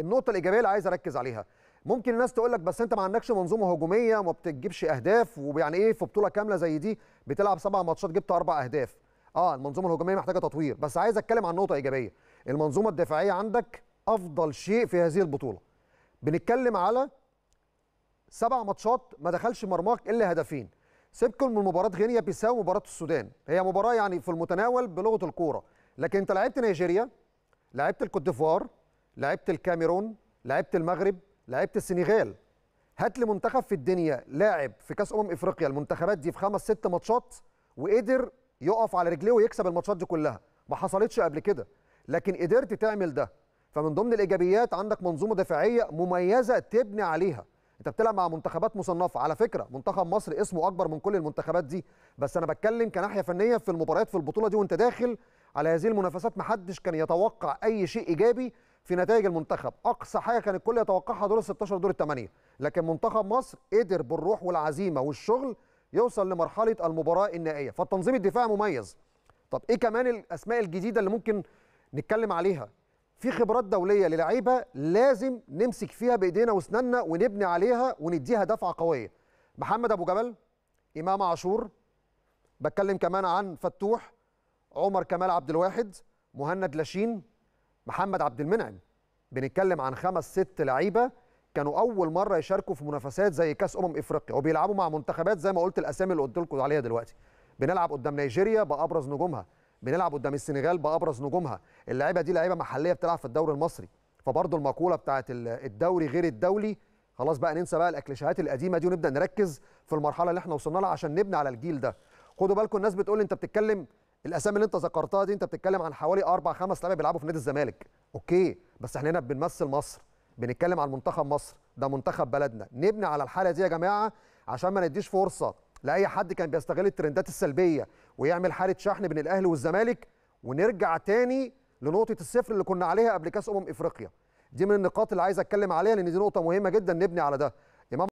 النقطه الايجابيه اللي عايز اركز عليها ممكن الناس تقول لك بس انت ما عندكش منظومه هجوميه وما بتجيبش اهداف ويعني ايه في بطوله كامله زي دي بتلعب سبع ماتشات جبت اربع اهداف اه المنظومه الهجوميه محتاجه تطوير بس عايز اتكلم عن نقطه ايجابيه المنظومه الدفاعيه عندك افضل شيء في هذه البطوله بنتكلم على سبع ماتشات ما دخلش مرماك الا هدفين سيبكم من مباراه غينيا بيساو ومباراه السودان هي مباراه يعني في المتناول بلغه الكوره لكن انت لعبت نيجيريا لعبت الكوت ديفوار لعبت الكاميرون لعبت المغرب لعبت السنغال هات لي منتخب في الدنيا لاعب في كاس امم افريقيا المنتخبات دي في خمس ست ماتشات وقدر يقف على رجليه ويكسب الماتشات دي كلها ما حصلتش قبل كده لكن قدرت تعمل ده فمن ضمن الايجابيات عندك منظومه دفاعيه مميزه تبني عليها انت بتلعب مع منتخبات مصنفه على فكره منتخب مصر اسمه اكبر من كل المنتخبات دي بس انا بتكلم كناحيه فنيه في المباريات في البطوله دي وانت داخل على هذه المنافسات محدش كان يتوقع اي شيء ايجابي في نتائج المنتخب اقصى حاجه كان الكل يتوقعها دور ال 16 دور الثمانيه لكن منتخب مصر قدر بالروح والعزيمه والشغل يوصل لمرحله المباراه النهائيه فالتنظيم الدفاعي مميز طب ايه كمان الاسماء الجديده اللي ممكن نتكلم عليها في خبرات دوليه للعيبه لازم نمسك فيها بايدينا واسناننا ونبني عليها ونديها دفعه قويه محمد ابو جبل امام عاشور بتكلم كمان عن فتوح عمر كمال عبد الواحد مهند لاشين محمد عبد المنعم بنتكلم عن خمس ست لعيبه كانوا اول مره يشاركوا في منافسات زي كاس امم افريقيا وبيلعبوا مع منتخبات زي ما قلت الاسامي اللي قلت لكم عليها دلوقتي بنلعب قدام نيجيريا بابرز نجومها بنلعب قدام السنغال بابرز نجومها اللعيبه دي لعيبه محليه بتلعب في الدوري المصري فبرضه المقوله بتاعه الدوري غير الدولي خلاص بقى ننسى بقى الاكليشيهات القديمه دي ونبدا نركز في المرحله اللي احنا وصلنا لها عشان نبني على الجيل ده خدوا بالكم الناس بتقول انت بتتكلم الاسامي اللي انت ذكرتها دي انت بتتكلم عن حوالي اربع خمس لعيبه بيلعبوا في نادي الزمالك اوكي بس احنا هنا بنمثل مصر بنتكلم عن منتخب مصر ده منتخب بلدنا نبني على الحاله دي يا جماعه عشان ما نديش فرصه لاي حد كان بيستغل الترندات السلبيه ويعمل حاله شحن بين الاهلي والزمالك ونرجع تاني لنقطه الصفر اللي كنا عليها قبل كاس امم افريقيا دي من النقاط اللي عايز اتكلم عليها لان دي نقطه مهمه جدا نبني على ده